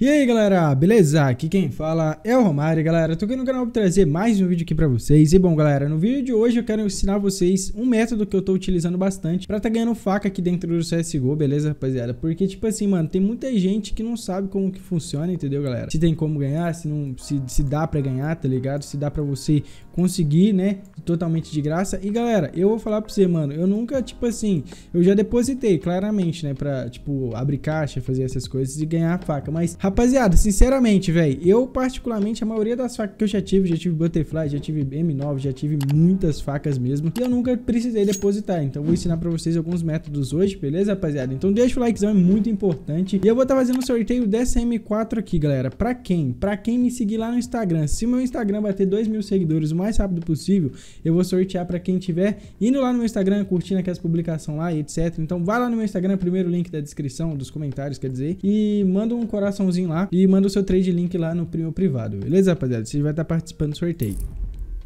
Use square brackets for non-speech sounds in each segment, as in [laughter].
E aí galera, beleza? Aqui quem fala é o Romário, galera. Tô aqui no canal pra trazer mais um vídeo aqui pra vocês. E bom, galera, no vídeo de hoje eu quero ensinar vocês um método que eu tô utilizando bastante pra tá ganhando faca aqui dentro do CSGO, beleza, rapaziada? Porque, tipo assim, mano, tem muita gente que não sabe como que funciona, entendeu, galera? Se tem como ganhar, se não se, se dá pra ganhar, tá ligado? Se dá pra você conseguir, né? Totalmente de graça. E galera, eu vou falar pra você, mano, eu nunca, tipo assim, eu já depositei, claramente, né? Pra, tipo, abrir caixa, fazer essas coisas e ganhar a faca. Mas, Rapaziada, sinceramente, velho, eu particularmente, a maioria das facas que eu já tive, já tive Butterfly, já tive M9, já tive muitas facas mesmo, e eu nunca precisei depositar, então vou ensinar pra vocês alguns métodos hoje, beleza, rapaziada? Então deixa o likezão, é muito importante, e eu vou estar tá fazendo um sorteio dessa M4 aqui, galera, pra quem? Pra quem me seguir lá no Instagram, se meu Instagram bater 2 mil seguidores o mais rápido possível, eu vou sortear pra quem tiver indo lá no meu Instagram, curtindo aquelas publicações lá e etc, então vai lá no meu Instagram, primeiro link da descrição, dos comentários, quer dizer, e manda um coraçãozinho lá e manda o seu trade link lá no meu privado. Beleza, rapaziada? Você vai estar participando do sorteio.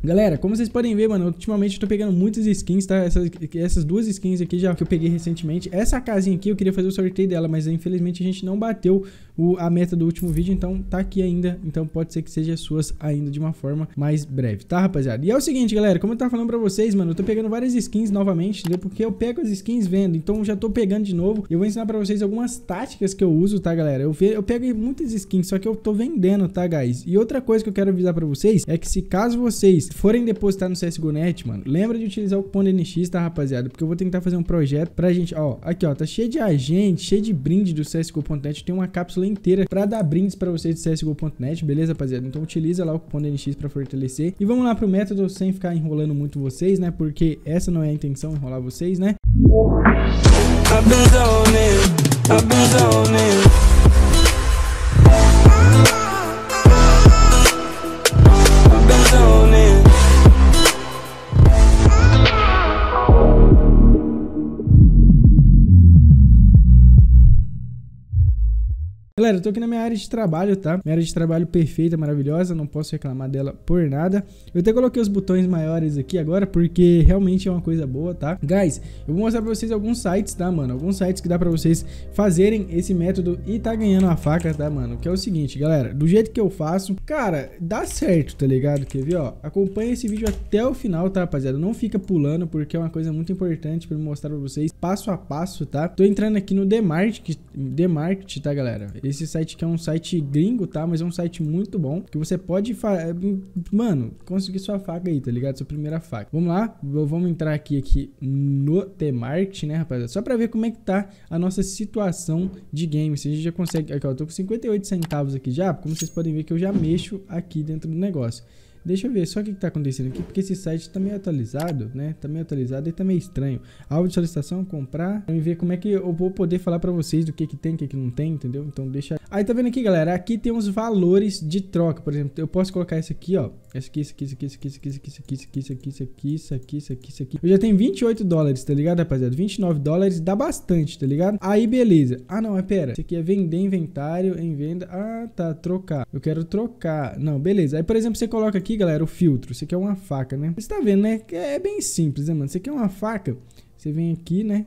Galera, como vocês podem ver, mano, ultimamente eu tô pegando muitas skins, tá? Essas, essas duas skins aqui já que eu peguei recentemente. Essa casinha aqui eu queria fazer o sorteio dela, mas infelizmente a gente não bateu o, a meta do último vídeo, então tá aqui ainda. Então pode ser que seja suas ainda de uma forma mais breve, tá, rapaziada? E é o seguinte, galera, como eu tava falando pra vocês, mano, eu tô pegando várias skins novamente, entendeu? Porque eu pego as skins vendo, então já tô pegando de novo. Eu vou ensinar pra vocês algumas táticas que eu uso, tá, galera? Eu, eu pego muitas skins, só que eu tô vendendo, tá, guys? E outra coisa que eu quero avisar pra vocês é que se caso vocês forem depositar no CSGO.net, mano, lembra de utilizar o cupom DNX, tá, rapaziada? Porque eu vou tentar fazer um projeto pra gente, ó, aqui, ó, tá cheio de agente, cheio de brinde do CSGO.net, tem uma cápsula inteira pra dar brindes pra vocês do CSGO.net, beleza, rapaziada? Então utiliza lá o cupom DNX pra fortalecer. E vamos lá pro método, sem ficar enrolando muito vocês, né, porque essa não é a intenção, enrolar vocês, né? I've been zoning, I've been zoning. Galera, eu tô aqui na minha área de trabalho, tá? Minha área de trabalho perfeita, maravilhosa, não posso reclamar dela por nada. Eu até coloquei os botões maiores aqui agora, porque realmente é uma coisa boa, tá? Guys, eu vou mostrar pra vocês alguns sites, tá, mano? Alguns sites que dá pra vocês fazerem esse método e tá ganhando a faca, tá, mano? Que é o seguinte, galera, do jeito que eu faço, cara, dá certo, tá ligado? Quer ver, ó? Acompanha esse vídeo até o final, tá, rapaziada? Não fica pulando, porque é uma coisa muito importante pra eu mostrar pra vocês passo a passo, tá? Tô entrando aqui no Demart, Demart, tá, galera? Esse esse site que é um site gringo, tá? Mas é um site muito bom. Que você pode. É, mano, conseguir sua faca aí, tá ligado? Sua primeira faca. Vamos lá. Vamos entrar aqui, aqui no Market né, rapaziada? Só pra ver como é que tá a nossa situação de game. Se a gente já consegue. Aqui, ó. Eu tô com 58 centavos aqui já. Como vocês podem ver que eu já mexo aqui dentro do negócio. Deixa eu ver só o que está acontecendo aqui, porque esse site está meio atualizado, né? Tá meio atualizado e tá meio estranho. Alvo de solicitação, comprar, e ver como é que eu vou poder falar para vocês do que que tem, o que que não tem, entendeu? Então deixa... Aí tá vendo aqui, galera? Aqui tem os valores de troca, por exemplo, eu posso colocar isso aqui, ó, esse aqui, esse aqui, esse aqui, esse aqui, esse aqui, esse aqui, esse aqui, esse aqui, esse aqui, esse aqui, esse aqui, aqui. Eu já tenho 28 dólares, tá ligado, rapaziada? 29 dólares dá bastante, tá ligado? Aí, beleza. Ah, não, mas pera. Isso aqui é vender inventário em venda. Ah, tá, trocar. Eu quero trocar. Não, beleza. Aí, por exemplo, você coloca aqui, galera, o filtro. Isso aqui é uma faca, né? Você tá vendo, né? É bem simples, né, mano? Isso aqui é uma faca. Você vem aqui, né?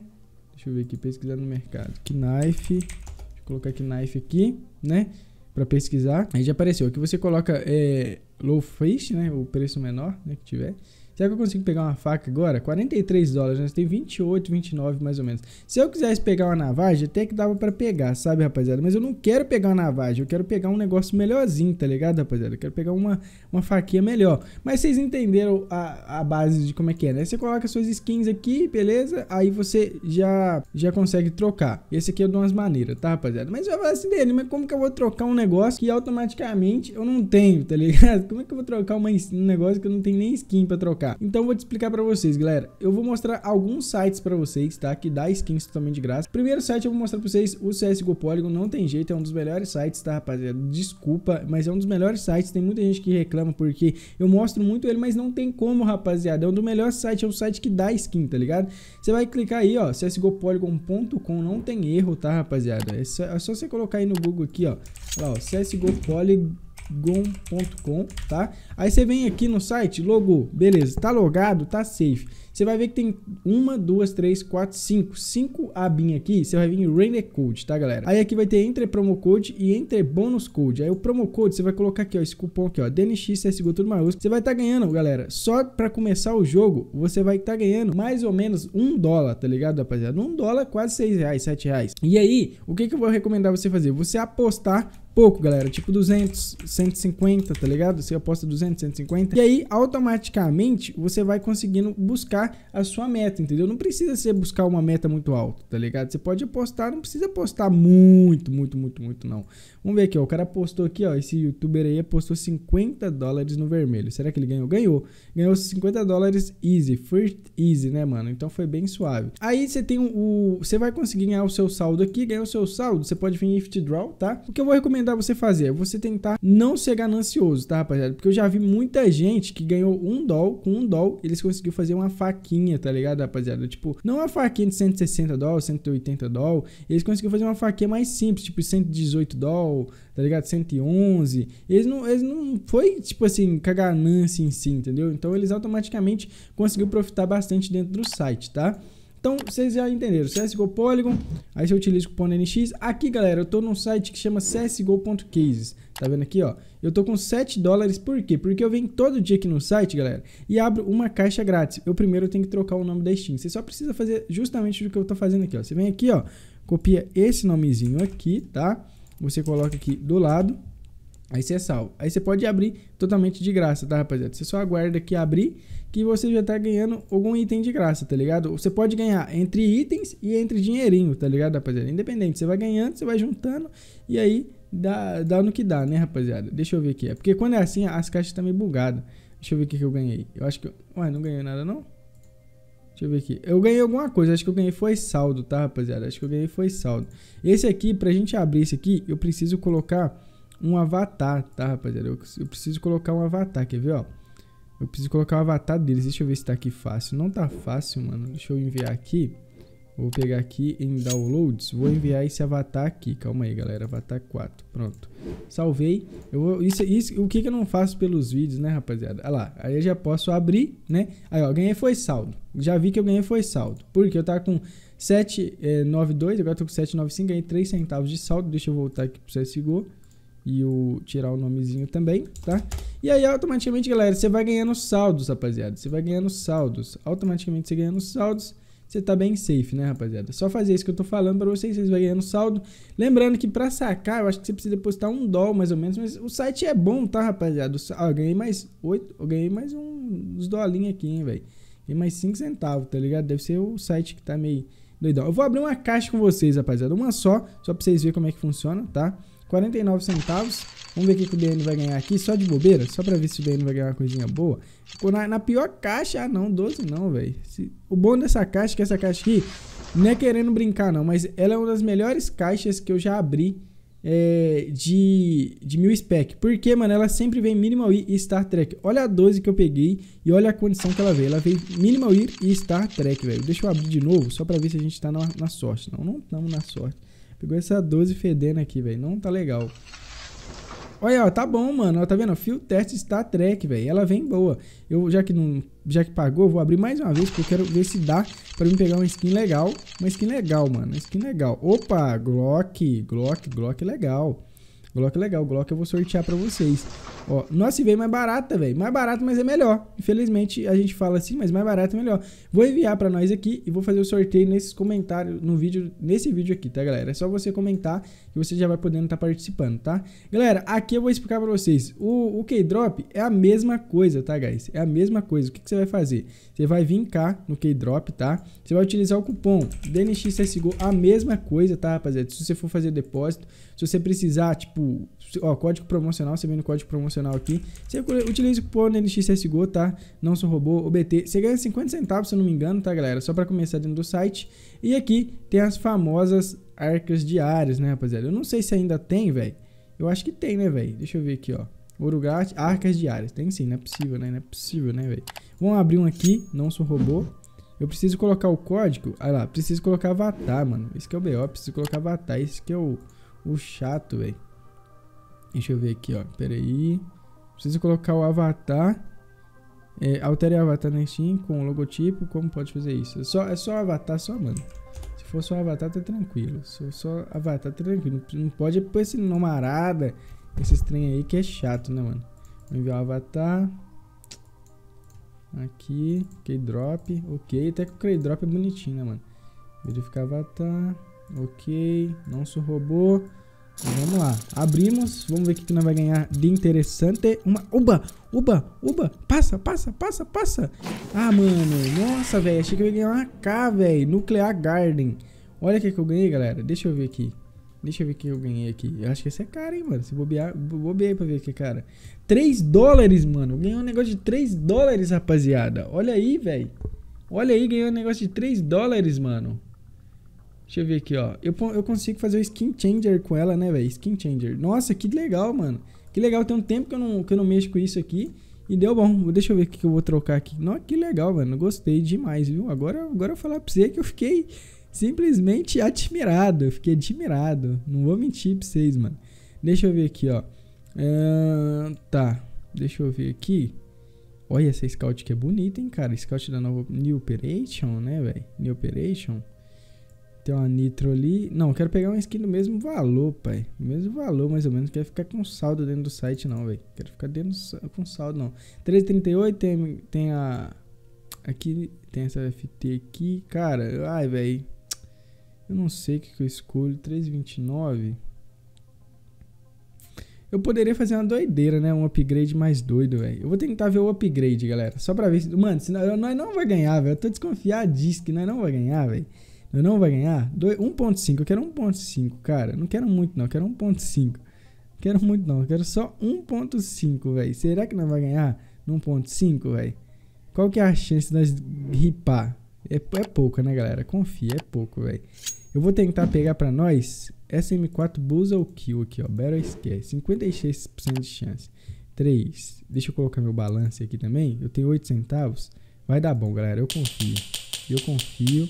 Deixa eu ver aqui, pesquisar no mercado. Que knife. Deixa eu colocar aqui knife aqui, né? para pesquisar. Aí já apareceu. Aqui você coloca é, low fish, né? O preço menor né, que tiver. Será que eu consigo pegar uma faca agora? 43 dólares, né? Tem 28, 29 mais ou menos. Se eu quisesse pegar uma navagem, até que dava pra pegar, sabe, rapaziada? Mas eu não quero pegar uma navagem, eu quero pegar um negócio melhorzinho, tá ligado, rapaziada? Eu quero pegar uma, uma faquinha melhor. Mas vocês entenderam a, a base de como é que é, né? Você coloca suas skins aqui, beleza? Aí você já, já consegue trocar. Esse aqui eu é dou umas maneiras, tá, rapaziada? Mas eu vou falar assim dele, mas como que eu vou trocar um negócio que automaticamente eu não tenho, tá ligado? [laughs] Como é que eu vou trocar uma, um negócio que eu não tenho nem skin pra trocar? cá. Então vou te explicar para vocês, galera. Eu vou mostrar alguns sites para vocês, tá? Que dá skins totalmente de graça. Primeiro site eu vou mostrar para vocês o CSGO Polygon. Não tem jeito, é um dos melhores sites, tá, rapaziada? Desculpa, mas é um dos melhores sites. Tem muita gente que reclama porque eu mostro muito ele, mas não tem como, rapaziada. É um dos melhores sites, é um site que dá skin, tá ligado? Você vai clicar aí, ó, csgopolygon.com. Não tem erro, tá, rapaziada? É só, é só você colocar aí no Google aqui, ó. Lá, ó, CSGO Polygon gon.com, tá? Aí você vem aqui no site, logo, beleza, tá logado, tá safe. Você vai ver que tem uma, duas, três, quatro, cinco, cinco abinhas aqui, você vai vir em Render Code, tá, galera? Aí aqui vai ter entre promo code e entre bônus code. Aí o promo code você vai colocar aqui, ó, esse cupom aqui, ó, DNX, CSGO, tudo maiúsculo. Você vai estar tá ganhando, galera, só para começar o jogo, você vai estar tá ganhando mais ou menos um dólar, tá ligado, rapaziada? Um dólar, quase seis reais, sete reais. E aí, o que que eu vou recomendar você fazer? Você apostar pouco, galera. Tipo 200, 150, tá ligado? Você aposta 200, 150. E aí, automaticamente, você vai conseguindo buscar a sua meta, entendeu? Não precisa você buscar uma meta muito alta, tá ligado? Você pode apostar, não precisa apostar muito, muito, muito, muito, não. Vamos ver aqui, ó. O cara apostou aqui, ó. Esse youtuber aí apostou 50 dólares no vermelho. Será que ele ganhou? Ganhou. Ganhou 50 dólares easy. First easy, né, mano? Então foi bem suave. Aí você tem o... Você vai conseguir ganhar o seu saldo aqui. Ganhar o seu saldo, você pode vir em Draw, tá? O que eu vou recomendar recomendar você fazer? É você tentar não ser ganancioso, tá, rapaziada? Porque eu já vi muita gente que ganhou um dólar, com um dólar eles conseguiram fazer uma faquinha, tá ligado, rapaziada? Tipo, não uma faquinha de 160 dólares, 180 dólares, eles conseguiram fazer uma faquinha mais simples, tipo 118 dólares, tá ligado? 111. Eles não, eles não foi, tipo assim, com a ganância em si, entendeu? Então eles automaticamente conseguiram profitar bastante dentro do site, tá? Então, vocês já entenderam. CSGO Polygon, aí você utiliza o cupom NX. Aqui, galera, eu tô num site que chama csgo.cases. Tá vendo aqui, ó? Eu tô com 7 dólares, por quê? Porque eu venho todo dia aqui no site, galera, e abro uma caixa grátis. Eu primeiro tenho que trocar o nome da Steam. Você só precisa fazer justamente o que eu tô fazendo aqui, ó. Você vem aqui, ó, copia esse nomezinho aqui, tá? Você coloca aqui do lado Aí você é salvo. Aí você pode abrir totalmente de graça, tá, rapaziada? Você só aguarda que abrir que você já tá ganhando algum item de graça, tá ligado? Você pode ganhar entre itens e entre dinheirinho, tá ligado, rapaziada? Independente, você vai ganhando, você vai juntando e aí dá, dá no que dá, né, rapaziada? Deixa eu ver aqui. É porque quando é assim, as caixas estão tá meio bugadas. Deixa eu ver o que eu ganhei. Eu acho que... Eu... Ué, não ganhei nada, não? Deixa eu ver aqui. Eu ganhei alguma coisa. Acho que eu ganhei foi saldo, tá, rapaziada? Acho que eu ganhei foi saldo. Esse aqui, pra gente abrir esse aqui, eu preciso colocar um avatar, tá, rapaziada? Eu, eu, preciso colocar um avatar, quer ver, ó? Eu preciso colocar o avatar deles. Deixa eu ver se tá aqui fácil. Não tá fácil, mano. Deixa eu enviar aqui. Vou pegar aqui em downloads, vou enviar esse avatar aqui. Calma aí, galera, avatar 4. Pronto. Salvei. Eu vou, isso, isso, o que, que eu não faço pelos vídeos, né, rapaziada? Olha lá, aí eu já posso abrir, né? Aí, ó, ganhei foi saldo. Já vi que eu ganhei foi saldo. Porque eu tava com 792, eh, agora eu tô com 795, ganhei 3 centavos de saldo. Deixa eu voltar aqui pro CSGO e o tirar o nomezinho também, tá? E aí, automaticamente, galera, você vai ganhando saldos, rapaziada. Você vai ganhando saldos. Automaticamente, você ganhando saldos, você tá bem safe, né, rapaziada? Só fazer isso que eu tô falando pra vocês, vocês vão ganhando saldo. Lembrando que pra sacar, eu acho que você precisa depositar um dólar, mais ou menos. Mas o site é bom, tá, rapaziada? Ah, eu ganhei mais oito, eu ganhei mais um, uns dolinhos aqui, hein, velho? E mais cinco centavos, tá ligado? Deve ser o site que tá meio doidão. Eu vou abrir uma caixa com vocês, rapaziada. Uma só, só pra vocês verem como é que funciona, Tá? 49 centavos. Vamos ver o que, o DN vai ganhar aqui, só de bobeira, só pra ver se o DN vai ganhar uma coisinha boa. Ficou na, na pior caixa, ah não, 12 não, velho. O bom dessa caixa, que essa caixa aqui, não é querendo brincar não, mas ela é uma das melhores caixas que eu já abri é, de, de mil spec. Porque, mano, ela sempre vem Minimal e Star Trek. Olha a 12 que eu peguei e olha a condição que ela veio. Ela veio Minimal e Star Trek, velho. Deixa eu abrir de novo, só pra ver se a gente tá na, na sorte. Não, não estamos na sorte. Pegou essa 12 fedendo aqui, velho. Não tá legal. Olha, ó, tá bom, mano. Ó, tá vendo? Fio teste Star Trek, velho. Ela vem boa. Eu, já que não, já que pagou, vou abrir mais uma vez, porque eu quero ver se dá pra mim pegar uma skin legal. Uma skin legal, mano. Uma skin legal. Opa, Glock. Glock, Glock é legal. Glock é legal, Glock eu vou sortear pra vocês. Ó, nossa, é assim, e veio mais barata, velho. Mais barato, mas é melhor. Infelizmente, a gente fala assim, mas mais barato é melhor. Vou enviar pra nós aqui e vou fazer o sorteio nesses comentários, no vídeo, nesse vídeo aqui, tá, galera? É só você comentar que você já vai podendo estar tá participando, tá? Galera, aqui eu vou explicar pra vocês. O, o K-Drop é a mesma coisa, tá, guys? É a mesma coisa. O que, que você vai fazer? Você vai vir cá no K-Drop, tá? Você vai utilizar o cupom DNXCSGO, a mesma coisa, tá, rapaziada? Se você for fazer depósito, se você precisar, tipo, ó, código promocional, você vem no código promocional aqui, você utiliza o cupom DNXCSGO, tá? Não sou robô, OBT. Você ganha 50 centavos, se eu não me engano, tá, galera? Só pra começar dentro do site. E aqui tem as famosas arcas diárias, né, rapaziada? Eu não sei se ainda tem, velho. Eu acho que tem, né, velho? Deixa eu ver aqui, ó. Urugate, arcas diárias. Tem sim, não é possível, né? Não é possível, né, velho? Vamos abrir um aqui, não sou robô. Eu preciso colocar o código. Ah lá, preciso colocar avatar, mano. Isso que é o BO, preciso colocar avatar. Isso que é o, o chato, velho. Deixa eu ver aqui, ó. Pera aí. Preciso colocar o avatar. É, altere avatar na Steam com o logotipo. Como pode fazer isso? É só, é só avatar só, mano. Se for só avatar, tá tranquilo. Se for só avatar, tá tranquilo. Não pode pôr esse nomarada. esse estranho aí que é chato, né, mano? Vou enviar o avatar. Aqui, key drop ok. Até que o key drop é bonitinho, né, mano? Verificar avatar, ok. Nosso robô. vamos lá, abrimos, vamos ver o que, que nós vai ganhar de interessante. Uma, uba, uba, uba, passa, passa, passa, passa. Ah, mano, nossa, velho, achei que eu ia ganhar uma K, velho, Nuclear Garden. Olha o que, que eu ganhei, galera, deixa eu ver aqui. Deixa eu ver o que eu ganhei aqui. Eu acho que esse é caro, hein, mano. Se bobear, bobear pra ver que é cara. 3 dólares, mano. Ganhei um negócio de 3 dólares, rapaziada. Olha aí, velho. Olha aí, ganhei um negócio de 3 dólares, mano. Deixa eu ver aqui, ó. Eu, eu consigo fazer o skin changer com ela, né, velho? Skin changer. Nossa, que legal, mano. Que legal. Tem um tempo que eu não, que eu não mexo com isso aqui. E deu bom. Deixa eu ver o que eu vou trocar aqui. Nossa, que legal, mano. Gostei demais, viu? Agora, agora eu vou falar pra você que eu fiquei simplesmente admirado. Eu fiquei admirado. Não vou mentir pra vocês, mano. Deixa eu ver aqui, ó. Uh, tá. Deixa eu ver aqui. Olha essa scout que é bonita, hein, cara. Scout da nova New Operation, né, velho? New Operation. Tem uma Nitro ali. Não, quero pegar uma skin do mesmo valor, pai. mesmo valor, mais ou menos. Não quero ficar com saldo dentro do site, não, velho. Quero ficar dentro do, com saldo, não. 3,38 tem, tem a... Aqui tem essa FT aqui. Cara, ai, velho. Eu não sei o que, que eu escolho. 3,29. Eu poderia fazer uma doideira, né? Um upgrade mais doido, velho. Eu vou tentar ver o upgrade, galera. Só pra ver se... Mano, senão nós não vai ganhar, velho. Eu tô desconfiado disso que nós não vai ganhar, velho. Nós não vai ganhar. 1.5. Eu quero 1.5, cara. Não quero muito, não. Eu quero 1.5. Quero muito, não. Eu quero só 1.5, velho. Será que nós vai ganhar no 1.5, velho? Qual que é a chance de nós ripar? É, é pouca, né, galera? Confia, é pouco, velho. Eu vou tentar pegar pra nós SM4 Buzzle Kill aqui, ó. Battle Scare. 56% de chance. 3. Deixa eu colocar meu balance aqui também. Eu tenho 8 centavos. Vai dar bom, galera. Eu confio. Eu confio.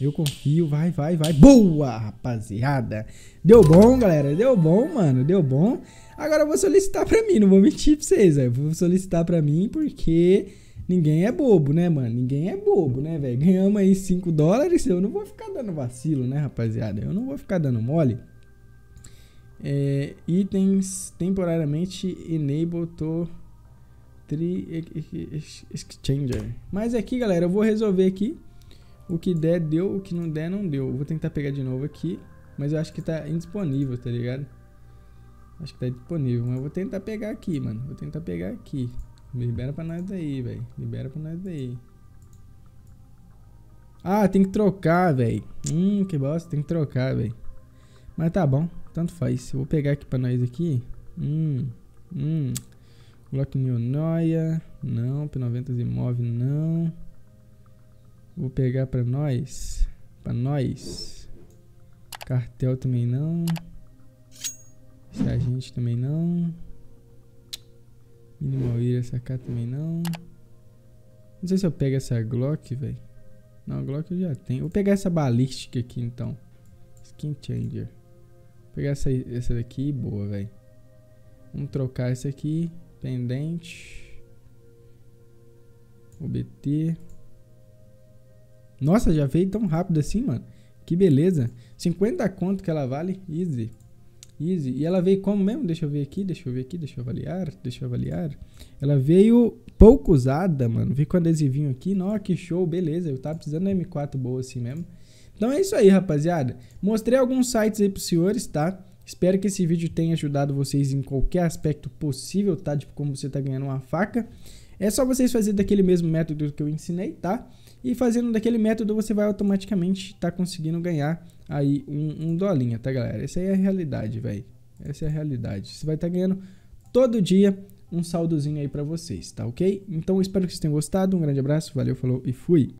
Eu confio. Vai, vai, vai. Boa, rapaziada. Deu bom, galera. Deu bom, mano. Deu bom. Agora eu vou solicitar pra mim. Não vou mentir pra vocês, velho. Vou solicitar pra mim porque... Ninguém é bobo, né, mano? Ninguém é bobo, né, velho? Ganhamos aí 5 dólares, eu não vou ficar dando vacilo, né, rapaziada? Eu não vou ficar dando mole. É, itens temporariamente enable to tri exchanger. Mas aqui, galera, eu vou resolver aqui. O que der, deu. O que não der, não deu. vou tentar pegar de novo aqui. Mas eu acho que tá indisponível, tá ligado? Acho que tá disponível. Mas eu vou tentar pegar aqui, mano. Vou tentar pegar aqui. Libera pra nós daí, velho. Libera pra nós daí. Ah, tem que trocar, velho. Hum, que bosta. Tem que trocar, velho. Mas tá bom. Tanto faz. Eu vou pegar aqui pra nós aqui. Hum, hum. Glock Neonoia. Não. P90 imóvel, não. Vou pegar pra nós. Pra nós. Cartel também não. A gente também não. Minimal ir essa cá também não. Não sei se eu pego essa Glock, velho. Não, Glock eu já tenho. Vou pegar essa balística aqui, então. Skin Changer. Vou pegar essa, essa daqui, boa, velho. Vamos trocar essa aqui. Pendente. OBT. Nossa, já veio tão rápido assim, mano. Que beleza. 50 conto que ela vale. Easy. Easy. E ela veio como mesmo? Deixa eu ver aqui, deixa eu ver aqui, deixa eu avaliar, deixa eu avaliar. Ela veio pouco usada, mano. Vi com adesivinho aqui. Nossa, que show, beleza. Eu tava precisando da M4 boa assim mesmo. Então é isso aí, rapaziada. Mostrei alguns sites aí pros senhores, tá? Espero que esse vídeo tenha ajudado vocês em qualquer aspecto possível, tá? Tipo, como você tá ganhando uma faca. É só vocês fazerem daquele mesmo método que eu ensinei, tá? E fazendo daquele método, você vai automaticamente estar tá conseguindo ganhar aí um, um dolinha, tá, galera? Essa aí é a realidade, velho. Essa é a realidade. Você vai estar tá ganhando todo dia um saldozinho aí para vocês, tá ok? Então, espero que vocês tenham gostado. Um grande abraço, valeu, falou e fui!